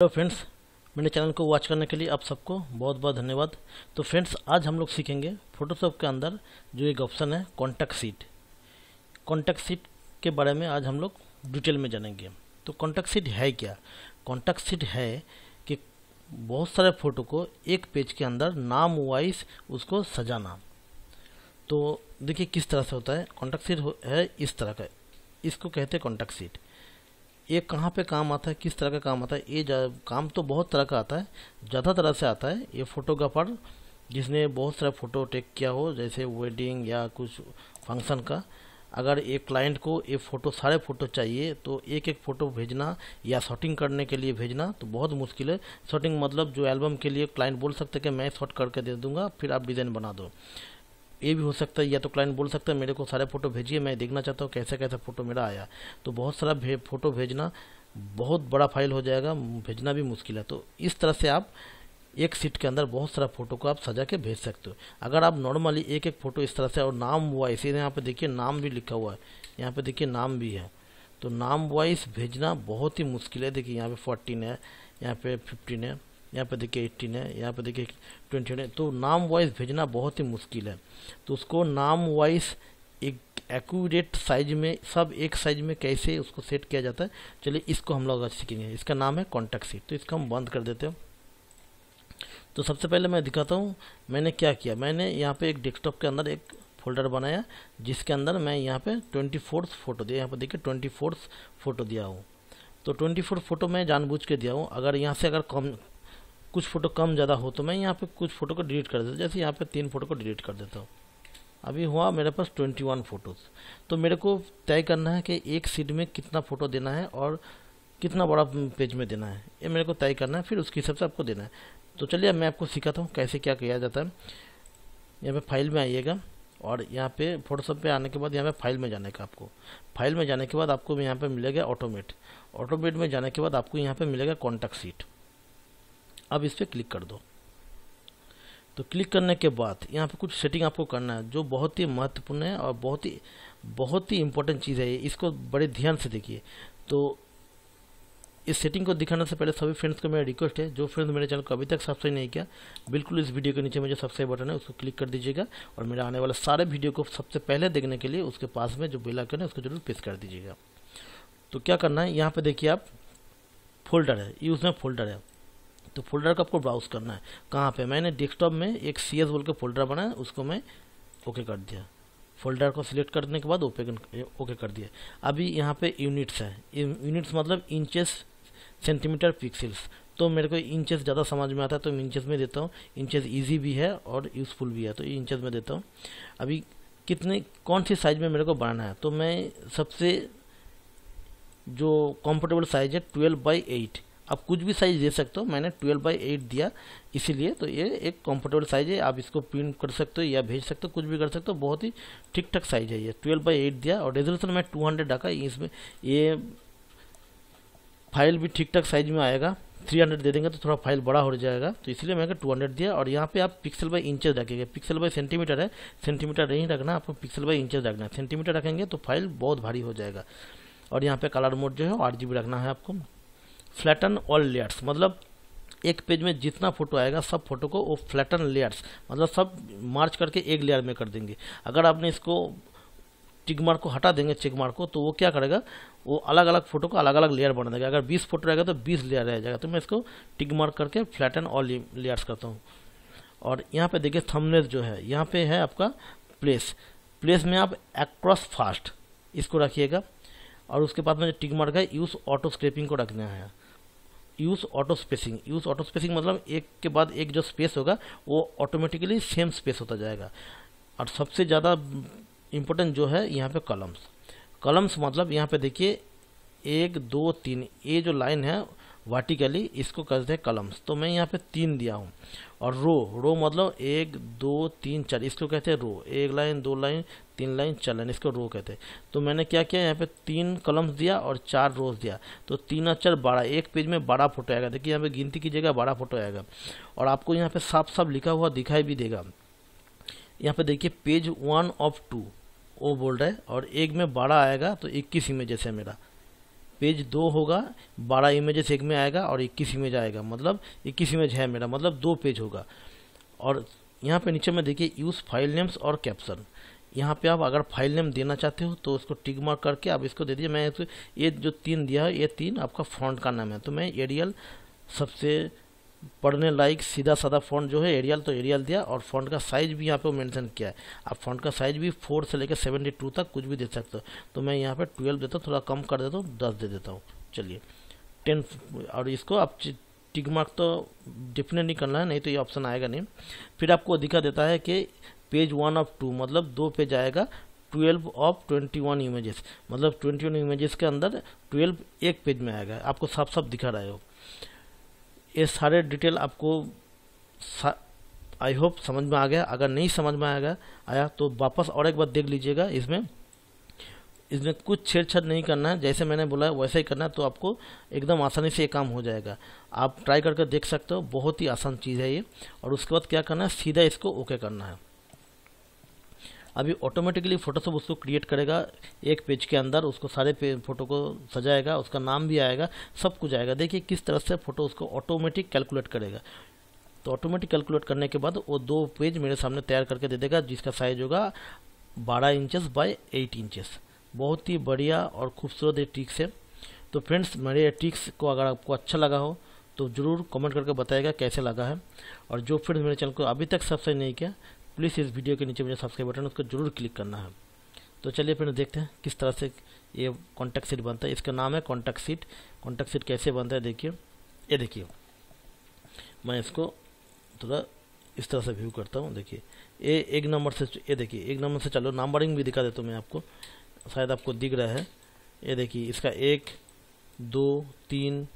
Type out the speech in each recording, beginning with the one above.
hello friends मेरे channel को watch करने के लिए आप सबको बहुत बहुत धन्यवाद तो फ्रेंड्स आज हम लोग सीखेंगे फोटोशॉप के अंदर जो एक ऑप्शन है कॉन्टैक्ट सीट कॉन्टैक्ट सीट के बारे में आज हम लोग डिटेल में जानेंगे तो कॉन्टैक्ट सीट है क्या कॉन्टैक्ट सीट है कि बहुत सारे फ़ोटो को एक पेज के अंदर नाम वाइज उसको सजाना तो देखिए किस तरह से होता है कॉन्टैक्ट सीट है इस तरह का इसको कहते हैं कॉन्टैक्ट सीट ये कहाँ पे काम आता है किस तरह का काम आता है ये काम तो बहुत तरह का आता है ज़्यादा तरह से आता है ये फोटोग्राफर जिसने बहुत सारा फ़ोटो टेक किया हो जैसे वेडिंग या कुछ फंक्शन का अगर एक क्लाइंट को ये फ़ोटो सारे फ़ोटो चाहिए तो एक एक फ़ोटो भेजना या शॉटिंग करने के लिए भेजना तो बहुत मुश्किल है शॉटिंग मतलब जो एल्बम के लिए क्लाइंट बोल सकते कि मैं शॉट करके दे दूँगा फिर आप डिज़ाइन बना दो ये भी हो सकता है या तो क्लाइंट बोल सकता है मेरे को सारे फ़ोटो भेजिए मैं देखना चाहता हूँ कैसा कैसा फ़ोटो मेरा आया तो बहुत सारा भे, फ़ोटो भेजना बहुत बड़ा फाइल हो जाएगा भेजना भी मुश्किल है तो इस तरह से आप एक सीट के अंदर बहुत सारा फोटो को आप सजा के भेज सकते हो अगर आप नॉर्मली एक एक फ़ोटो इस तरह से और नाम वाइस यहाँ पे देखिए नाम भी लिखा हुआ है यहाँ पे देखिए नाम भी है तो नाम वाइज भेजना बहुत ही मुश्किल है देखिए यहाँ पे फोर्टीन है यहाँ पे फिफ्टीन है यहाँ पे देखिए एट्टीन है यहाँ पे देखिए ट्वेंटी है तो नाम वाइज भेजना बहुत ही मुश्किल है तो उसको नाम वाइज एक एक्यूरेट साइज में सब एक साइज में कैसे उसको सेट किया जाता है चलिए इसको हम लोग सीखेंगे इसका नाम है कॉन्टैक्ट सीट तो इसको हम बंद कर देते हैं तो सबसे पहले मैं दिखाता हूँ मैंने क्या किया मैंने यहाँ पे एक डेस्कटॉप के अंदर एक फोल्डर बनाया जिसके अंदर मैं यहाँ पे ट्वेंटी फोर्थ फोटो दिया यहाँ पर देखिए ट्वेंटी फोर्थ फोटो दिया हूँ तो ट्वेंटी फोटो मैं जानबूझ के दिया हूँ अगर यहाँ से अगर कुछ फ़ोटो कम ज़्यादा हो तो मैं यहाँ पे कुछ फ़ोटो को डिलीट कर देता हूँ जैसे यहाँ पे तीन फ़ोटो को डिलीट कर देता हूँ अभी हुआ मेरे पास ट्वेंटी वन फ़ोटोज़ तो मेरे को तय करना है कि एक सीड में कितना फ़ोटो देना है और कितना बड़ा पेज में देना है ये मेरे को तय करना है फिर उसके हिसाब से आपको देना है तो चलिए अब मैं आपको सिखाता हूँ कैसे क्या किया जाता है यहाँ पर फाइल में आइएगा और यहाँ पे फोटोशॉप पे आने के बाद यहाँ पे फाइल में जाने का आपको फाइल में जाने के बाद आपको यहाँ पे मिलेगा ऑटोमेट ऑटोमेट में जाने के बाद आपको यहाँ पे मिलेगा कॉन्टैक्ट सीट अब इस पर क्लिक कर दो तो क्लिक करने के बाद यहाँ पे कुछ सेटिंग आपको करना है जो बहुत ही महत्वपूर्ण है और बहुत ही बहुत ही इम्पोर्टेंट चीज़ है ये इसको बड़े ध्यान से देखिए तो इस सेटिंग को दिखाने से पहले सभी फ्रेंड्स को मेरा रिक्वेस्ट है जो फ्रेंड्स मेरे चैनल को अभी तक सब्सक्राइब नहीं किया बिल्कुल इस वीडियो के नीचे में जो सब्सक्राइब बटन है उसको क्लिक कर दीजिएगा और मेरा आने वाले सारे वीडियो को सबसे पहले देखने के लिए उसके पास में जो बेल आइकन है उसको जरूर प्रेस कर दीजिएगा तो क्या करना है यहाँ पे देखिए आप फोल्डर है यूज में फोल्डर है तो फोल्डर को आपको ब्राउज करना है कहाँ पे मैंने डेस्कटॉप में एक सी एस बोल के फोल्डर बनाया उसको मैं ओके कर दिया फोल्डर को सिलेक्ट करने के बाद ओपे ओके कर दिया अभी यहाँ पे यूनिट्स है यूनिट्स मतलब इंचेस सेंटीमीटर पिक्सल्स तो मेरे को इंचेस ज़्यादा समझ में आता है तो मैं इंचेस में देता हूँ इंचेस इजी भी है और यूज़फुल भी है तो इंचेस में देता हूँ अभी कितने कौन सी साइज़ में मेरे को बनाना है तो मैं सबसे जो कंफर्टेबल साइज़ है ट्वेल्व बाई एट आप कुछ भी साइज़ दे सकते हो मैंने ट्वेल्व बाई एट दिया इसीलिए तो ये एक कंफर्टेबल साइज़ है आप इसको प्रिंट कर सकते हो या भेज सकते हो कुछ भी कर सकते हो बहुत ही ठीक ठाक साइज़ है ये ट्वेल्व बाई एट दिया और रेजोल्यूशन मैं टू हंड्रेड रखा इसमें ये फाइल भी ठीक ठाक साइज़ में आएगा 300 दे देंगे तो थोड़ा फाइल बड़ा हो जाएगा तो इसलिए मैंने 200 दिया और यहाँ पे आप पिक्सल बाय इंचेज रखेंगे पिक्सल बाय सेंटीमीटर है सेंटीमीटर नहीं रखना आपको पिक्सल बाय इंचेज रखना है सेंटीमीटर रखेंगे तो फाइल बहुत भारी हो जाएगा और यहाँ पे कलर मोड जो है आठ रखना है आपको फ्लैटन ऑल लेयर्स मतलब एक पेज में जितना फोटो आएगा सब फोटो को वो फ्लैटन लेयर्स मतलब सब मार्च करके एक लेयर में कर देंगे अगर आपने इसको टिक मार्क को हटा देंगे चिक मार्क को तो वो क्या करेगा वो अलग अलग फोटो को अलग अलग लेयर बना देगा अगर 20 फोटो रहेगा तो 20 लेयर रह जाएगा तो मैं इसको टिक मार्क करके फ्लैटन ऑल लेयर्स करता हूँ और यहाँ पे देखिए थंबनेल जो है यहाँ पे है आपका प्लेस प्लेस में आप एक्रॉस फास्ट इसको रखिएगा और उसके बाद में जो टिक मार्क है यूज़ ऑटो स्क्रेपिंग को रखना है use auto spacing use auto spacing मतलब एक के बाद एक जो स्पेस होगा वो ऑटोमेटिकली सेम स्पेस होता जाएगा और सबसे ज़्यादा इम्पोर्टेंट जो है यहाँ पे कलम्स कलम्स मतलब यहाँ पे देखिए एक दो तीन ये जो लाइन है वर्टिकली इसको कहते हैं कलम्स तो मैं यहाँ पे तीन दिया हूँ और रो रो मतलब एक दो तीन चार इसको कहते हैं रो एक लाइन दो लाइन तीन लाइन चार लाइन इसको रो कहते हैं तो मैंने क्या किया यहाँ पे तीन कलम्स दिया और चार रोज दिया तो तीन और चार बारह एक पेज में बारह फोटो आएगा देखिए यहाँ पे गिनती कीजिएगा बारह फोटो आएगा और आपको यहाँ पे साफ साफ लिखा हुआ दिखाई भी देगा यहाँ पे देखिए पेज वन ऑफ टू वो बोल रहा है और एक में बारह आएगा तो इक्कीस इमेजेस है मेरा पेज दो होगा बारह इमेजेस एक में आएगा और इक्कीस इमेज आएगा मतलब इक्कीस इमेज है मेरा मतलब दो पेज होगा और यहाँ पे नीचे में देखिए यूज़ फाइल नेम्स और कैप्शन यहाँ पे आप अगर फाइल नेम देना चाहते हो तो उसको टिक मार्क करके आप इसको दे दीजिए मैं ये जो तीन दिया है ये तीन आपका फ्रंट का नाम है तो मैं एरियल सबसे पढ़ने लायक सीधा साधा फ़ॉन्ट जो है एरियल तो एरियल दिया और फ़ॉन्ट का साइज़ भी यहाँ पे मेंशन किया है आप फ़ॉन्ट का साइज़ भी फोर से लेकर सेवेंटी टू तक कुछ भी दे सकते हो तो मैं यहाँ पे ट्वेल्व देता हूँ थोड़ा कम कर देता हूँ दस दे देता हूँ चलिए टेन और इसको आप टिक मार्क तो डिफिनेटली करना है नहीं तो ये ऑप्शन आएगा नहीं फिर आपको दिखा देता है कि पेज वन ऑफ टू मतलब दो पेज आएगा twelve of twenty one images मतलब ट्वेंटी वन इमेजेस के अंदर ट्वेल्व एक पेज में आएगा आपको साफ साफ दिखा रहा है ये सारे डिटेल आपको आई होप समझ में आ गया अगर नहीं समझ में आएगा आया तो वापस और एक बार देख लीजिएगा इसमें इसमें कुछ छेड़छाड़ नहीं करना है जैसे मैंने बोला वैसे ही करना है तो आपको एकदम आसानी से ये काम हो जाएगा आप ट्राई करके देख सकते हो बहुत ही आसान चीज़ है ये और उसके बाद क्या करना है सीधा इसको ओके करना है अभी ऑटोमेटिकली फ़ोटोशॉप उसको क्रिएट करेगा एक पेज के अंदर उसको सारे फ़ोटो को सजाएगा उसका नाम भी आएगा सब कुछ आएगा देखिए किस तरह से फ़ोटो उसको ऑटोमेटिक कैलकुलेट करेगा तो ऑटोमेटिक कैलकुलेट करने के बाद वो दो पेज मेरे सामने तैयार करके दे देगा जिसका साइज होगा बारह इंचेस बाय एट इंचेस बहुत ही बढ़िया और खूबसूरत ये ट्रिक्स है तो फ्रेंड्स मेरे ये ट्रिक्स को अगर आपको अच्छा लगा हो तो ज़रूर कमेंट करके बताएगा कैसे लगा है और जो फ्रेंड्स मेरे चैनल को अभी तक सब्सक्राइब नहीं किया प्लीज़ इस वीडियो के नीचे मुझे सब्सक्राइब बटन उसको जरूर क्लिक करना है तो चलिए फिर देखते हैं किस तरह से ये कॉन्टैक्ट सीट बनता है इसका नाम है कॉन्टैक्ट सीट कॉन्टैक्ट सीट कैसे बनता है देखिए ये देखिए मैं इसको थोड़ा इस तरह से व्यू करता हूँ देखिए ये एक नंबर से ये देखिए एक नंबर से चलो नंबरिंग भी दिखा देता हूँ मैं आपको शायद आपको दिख रहा है ये देखिए इसका एक दो तीन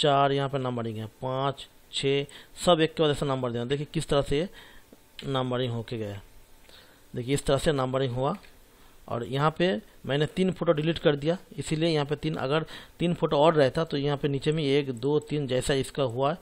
चार यहाँ पर नंबरिंग है पाँच छः सब एक के बाद ऐसा नंबर देना देखिए किस तरह से ये नंबरिंग होके गया देखिए इस तरह से नंबरिंग हुआ और यहाँ पे मैंने तीन फोटो डिलीट कर दिया इसीलिए यहाँ पे तीन अगर तीन फोटो और रहता तो यहाँ पे नीचे में एक दो तीन जैसा इसका हुआ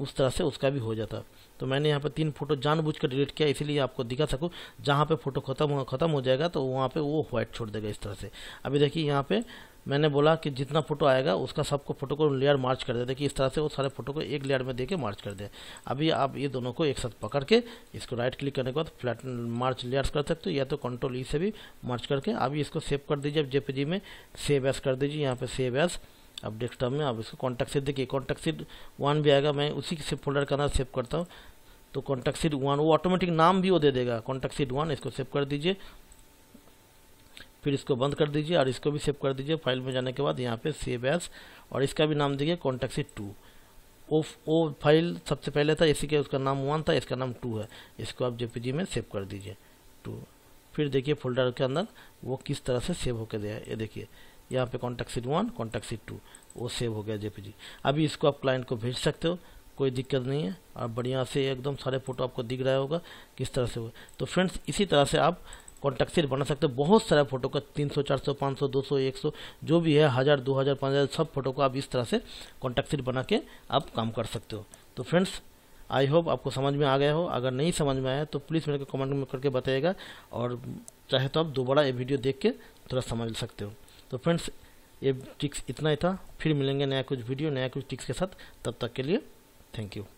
उस तरह से उसका भी हो जाता तो मैंने यहाँ पे तीन फोटो जानबूझ कर डिलीट किया इसीलिए आपको दिखा सकूँ जहाँ पे फोटो खत्म हो खत्म हो जाएगा तो वहाँ पे वो व्हाइट छोड़ देगा इस तरह से अभी देखिए यहाँ पे मैंने बोला कि जितना फोटो आएगा उसका सबको फोटो को लेयर मार्च कर दे देखिए इस तरह से वो सारे फोटो को एक लेयर में देके मार्च कर दे अभी आप ये दोनों को एक साथ पकड़ के इसको राइट क्लिक करने के बाद फ्लैट मार्च लेयर्स कर सकते हो या तो कंट्रोल ई e से भी मार्च करके अभी इसको सेव कर दीजिए अब जेपीजी में सेव एस कर दीजिए यहाँ पर सेव एस अब डेस्कटॉप में आप इसको कॉन्टैक्ट सीट देखिए कॉन्टैक्ट सीट वन भी आएगा मैं उसी से फोल्डर के अंदर सेव करता हूँ तो कॉन्टैक्ट सीट वन वो ऑटोमेटिक नाम भी वो दे देगा कॉन्टैक्ट सीट वन इसको सेव कर दीजिए फिर इसको बंद कर दीजिए और इसको भी सेव कर दीजिए फाइल में जाने के बाद यहाँ पे सेव एस और इसका भी नाम दीजिए कॉन्टेक्सी टू वो वो फाइल सबसे पहले था इसी के उसका नाम वन था इसका नाम टू है इसको आप जेपीजी में सेव कर दीजिए टू फिर देखिए फोल्डर के अंदर वो किस तरह से सेव होकर गया ये देखिए यहाँ पे contact sheet one contact sheet two वो सेव हो गया जेपीजी अभी इसको आप क्लाइंट को भेज सकते हो कोई दिक्कत नहीं है और बढ़िया से एकदम सारे फोटो आपको दिख रहा होगा किस तरह से हुआ तो फ्रेंड्स इसी तरह से आप कॉन्टैक्ट बना सकते हो बहुत सारा फोटो का तीन सौ चार सौ पाँच सौ दो सौ एक सौ जो भी है हज़ार दो हज़ार पाँच हज़ार सब फोटो को आप इस तरह से कॉन्टैक्ट बना के आप काम कर सकते हो तो फ्रेंड्स आई होप आपको समझ में आ गया हो अगर नहीं समझ में आया तो प्लीज़ मेरे को कमेंट में करके बताइएगा और चाहे तो आप दोबारा ये वीडियो देख के थोड़ा समझ सकते हो तो फ्रेंड्स ये टिक्स इतना ही था फिर मिलेंगे नया कुछ वीडियो नया कुछ टिक्स के साथ तब तक के लिए थैंक यू